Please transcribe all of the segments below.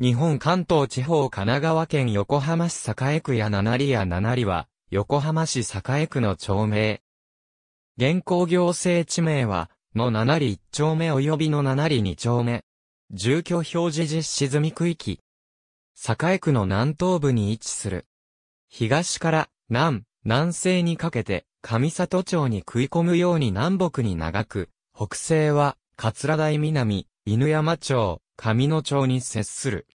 日本関東地方神奈川県横浜市栄区や七里や七里は、横浜市栄区の町名。現行行政地名は、の七里一丁目及びの七里二丁目。住居表示実施済み区域。栄区の南東部に位置する。東から南、南西にかけて、上里町に食い込むように南北に長く、北西は、桂台南、犬山町、上野町に接する。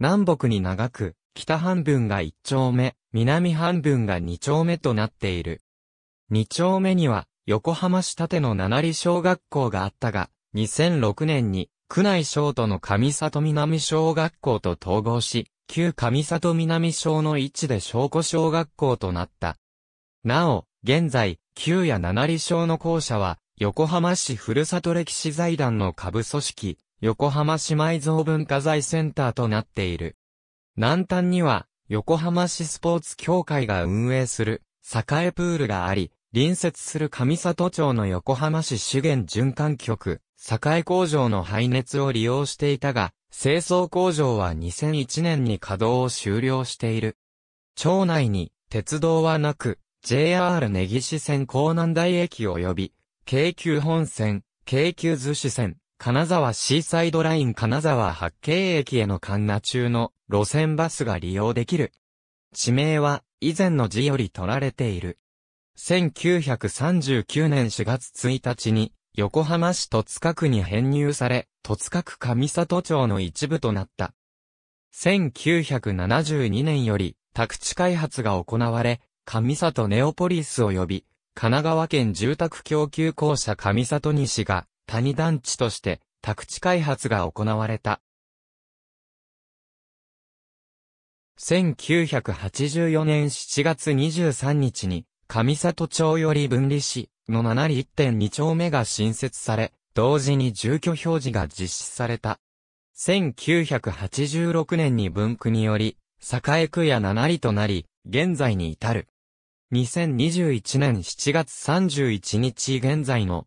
南北に長く、北半分が1丁目、南半分が2丁目となっている。2丁目には、横浜市立の七里小学校があったが、2006年に、区内小との上里南小学校と統合し、旧上里南小の位置で小古小学校となった。なお、現在、旧や七里小の校舎は、横浜市ふるさと歴史財団の下部組織、横浜市埋蔵文化財センターとなっている。南端には、横浜市スポーツ協会が運営する、栄プールがあり、隣接する上里町の横浜市資源循環局、栄工場の排熱を利用していたが、清掃工場は2001年に稼働を終了している。町内に鉄道はなく、JR 根岸線港南台駅及び、京急本線、京急逗子線、金沢シーサイドライン金沢八景駅への関那中の路線バスが利用できる。地名は以前の字より取られている。1939年4月1日に横浜市戸塚区に編入され、戸塚区上里町の一部となった。1972年より宅地開発が行われ、上里ネオポリスを呼び、神奈川県住宅供給公社上里西が谷団地として宅地開発が行われた。1984年7月23日に、上里町より分離市の7里1.2丁目が新設され、同時に住居表示が実施された。1986年に分区により、栄区や7里となり、現在に至る。2021年7月31日現在の